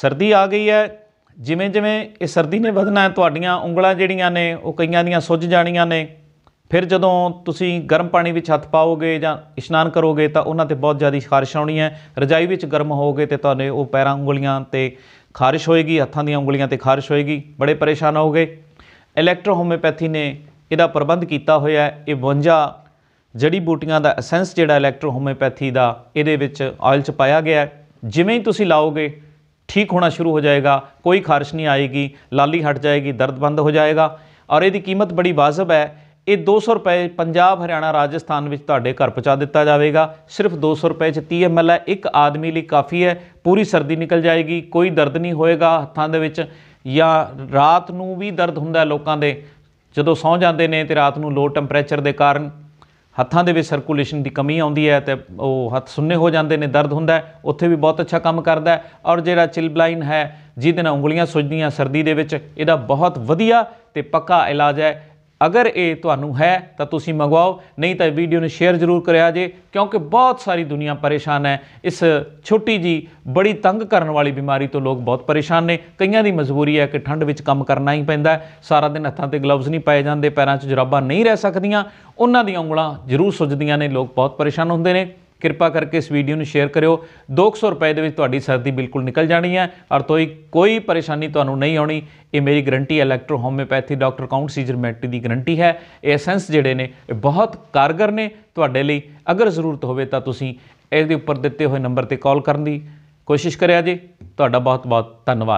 ਸਰਦੀ ਆ ਗਈ ਹੈ ਜਿਵੇਂ ਜਿਵੇਂ ਇਹ ਸਰਦੀ ਨੇ ਵਧਣਾ ਹੈ ਤੁਹਾਡੀਆਂ ਉਂਗਲਾਂ ਜਿਹੜੀਆਂ ਨੇ ਉਹ ਕਈਆਂ ਦੀਆਂ ਸੁੱਜ ਜਾਣੀਆਂ ਨੇ ਫਿਰ ਜਦੋਂ ਤੁਸੀਂ ਗਰਮ ਪਾਣੀ ਵਿੱਚ ਹੱਥ ਪਾਓਗੇ ਜਾਂ ਇਸ਼ਨਾਨ ਕਰੋਗੇ ਤਾਂ ਉਹਨਾਂ ਤੇ ਬਹੁਤ ਜ਼ਿਆਦਾ ਖਾਰਿਸ਼ ਆਉਣੀ ਹੈ ਰਜਾਈ ਵਿੱਚ ਗਰਮ ਹੋਗੇ ਤੇ ਤੁਹਾਡੇ ਉਹ ਪੈਰਾਂ ਉਂਗਲੀਆਂ ਤੇ ਖਾਰਿਸ਼ ਹੋਏਗੀ ਹੱਥਾਂ ਦੀਆਂ ਉਂਗਲੀਆਂ ਤੇ ਖਾਰਿਸ਼ ਹੋਏਗੀ ਬੜੇ ਪਰੇਸ਼ਾਨ ਹੋਗੇ ਇਲੈਕਟ੍ਰੋ ਹੋਮਿਓਪੈਥੀ ਨੇ ਇਹਦਾ ਪ੍ਰਬੰਧ ਕੀਤਾ ਹੋਇਆ ਹੈ ਇਹ 52 ਜੜੀ ਬੂਟੀਆਂ ਦਾ ਐਸੈਂਸ ਜਿਹੜਾ ਇਲੈਕਟ੍ਰੋ ਹੋਮਿਓਪੈਥੀ ਦਾ ਇਹਦੇ ਵਿੱਚ ਆਇਲ ਚ ਪਾਇਆ ਗਿਆ ਹੈ ਜਿਵੇਂ ਹੀ ਤੁਸੀਂ ਲਾਓਗੇ ਠੀਕ ਹੋਣਾ ਸ਼ੁਰੂ ਹੋ ਜਾਏਗਾ ਕੋਈ ਖਾਰਸ਼ ਨਹੀਂ ਆਏਗੀ ਲਾਲੀ ਹਟ ਜਾਏਗੀ ਦਰਦ ਬੰਦ ਹੋ ਜਾਏਗਾ ਔਰ ਇਹਦੀ ਕੀਮਤ ਬੜੀ ਵਾਜਬ ਹੈ ਇਹ 200 ਰੁਪਏ ਪੰਜਾਬ ਹਰਿਆਣਾ ਰਾਜਸਥਾਨ ਵਿੱਚ ਤੁਹਾਡੇ ਘਰ ਪਹੁੰਚਾ ਦਿੱਤਾ ਜਾਵੇਗਾ ਸਿਰਫ 200 ਰੁਪਏ 'ਚ 30 ml ਹੈ ਇੱਕ ਆਦਮੀ ਲਈ ਕਾਫੀ ਹੈ ਪੂਰੀ ਸਰਦੀ ਨਿਕਲ ਜਾਏਗੀ ਕੋਈ ਦਰਦ ਨਹੀਂ ਹੋਏਗਾ ਹੱਥਾਂ ਦੇ ਵਿੱਚ ਜਾਂ ਰਾਤ ਨੂੰ ਵੀ ਦਰਦ ਹੁੰਦਾ ਲੋਕਾਂ ਦੇ ਜਦੋਂ ਸੌਂ ਜਾਂਦੇ ਨੇ ਤੇ ਰਾਤ ਨੂੰ ਲੋ ਟੈਂਪਰੇਚਰ ਦੇ ਕਾਰਨ ਹੱਥਾਂ ਦੇ ਵਿੱਚ ਸਰਕੂਲੇਸ਼ਨ ਦੀ ਕਮੀ ਆਉਂਦੀ ਹੈ ਤੇ ਉਹ ਹੱਥ ਸੁੰਨੇ ਹੋ ਜਾਂਦੇ ਨੇ ਦਰਦ ਹੁੰਦਾ ਉੱਥੇ ਵੀ ਬਹੁਤ ਅੱਛਾ ਕੰਮ ਕਰਦਾ ਹੈ ਔਰ ਜਿਹੜਾ ਚਿਲਬਲਾਈਨ ਹੈ ਜਿਹਦੇ ਨਾਲ ਉਂਗਲੀਆਂ ਸੁੱਜਦੀਆਂ ਸਰਦੀ ਦੇ ਵਿੱਚ ਇਹਦਾ ਬਹੁਤ ਵਧੀਆ ਤੇ ਪੱਕਾ ਇਲਾਜ ਹੈ ਅਗਰ ਇਹ ਤੁਹਾਨੂੰ ਹੈ ਤਾਂ ਤੁਸੀਂ ਮੰਗਵਾਓ ਨਹੀਂ ਤਾਂ ਵੀਡੀਓ ਨੂੰ ਸ਼ੇਅਰ ਜ਼ਰੂਰ ਕਰਿਆ ਜੇ ਕਿਉਂਕਿ ਬਹੁਤ ਸਾਰੀ ਦੁਨੀਆ ਪਰੇਸ਼ਾਨ ਹੈ ਇਸ ਛੋਟੀ ਜੀ ਬੜੀ ਤੰਗ ਕਰਨ ਵਾਲੀ ਬਿਮਾਰੀ ਤੋਂ ਲੋਕ ਬਹੁਤ ਪਰੇਸ਼ਾਨ ਨੇ ਕਈਆਂ ਦੀ ਮਜਬੂਰੀ ਹੈ ਕਿ ਠੰਡ ਵਿੱਚ ਕੰਮ ਕਰਨਾ ਹੀ ਪੈਂਦਾ ਸਾਰਾ ਦਿਨ ਹੱਥਾਂ ਤੇ ਗਲਵਜ਼ ਨਹੀਂ ਪਾਏ ਜਾਂਦੇ ਪੈਰਾਂ 'ਚ ਜੁਰਾਬਾਂ ਨਹੀਂ ਰਹਿ ਸਕਦੀਆਂ ਉਹਨਾਂ ਦੀਆਂ ਉਂਗਲਾਂ ਜ਼ਰੂਰ ਸੁੱਜਦੀਆਂ ਨੇ ਲੋਕ ਬਹੁਤ ਪਰੇਸ਼ਾਨ ਹੁੰਦੇ ਨੇ ਕਿਰਪਾ ਕਰਕੇ ਇਸ ਵੀਡੀਓ ਨੂੰ ਸ਼ੇਅਰ ਕਰਿਓ 200 ਰੁਪਏ ਦੇ ਵਿੱਚ ਤੁਹਾਡੀ ਸਰਦੀ ਬਿਲਕੁਲ ਨਿਕਲ ਜਾਣੀ ਹੈ ਔਰ ਤੋਈ ਕੋਈ ਪਰੇਸ਼ਾਨੀ ਤੁਹਾਨੂੰ ਨਹੀਂ ਆਉਣੀ ਇਹ ਮੇਰੀ guarantee electro homoeopathy doctor count Cesare Mattei ਦੀ ਗਰੰਟੀ ਹੈ ਇਹ ਐਸੈਂਸ ਜਿਹੜੇ ਨੇ ਇਹ ਬਹੁਤ ਕਾਰਗਰ ਨੇ ਤੁਹਾਡੇ ਲਈ ਅਗਰ ਜ਼ਰੂਰਤ ਹੋਵੇ ਤਾਂ ਤੁਸੀਂ ਇਹਦੇ ਉੱਪਰ ਦਿੱਤੇ ਹੋਏ ਨੰਬਰ ਤੇ ਕਾਲ ਕਰਨ ਦੀ ਕੋਸ਼ਿਸ਼ ਕਰਿਆ ਜੇ ਤੁਹਾਡਾ ਬਹੁਤ ਬਹੁਤ ਧੰਨਵਾਦ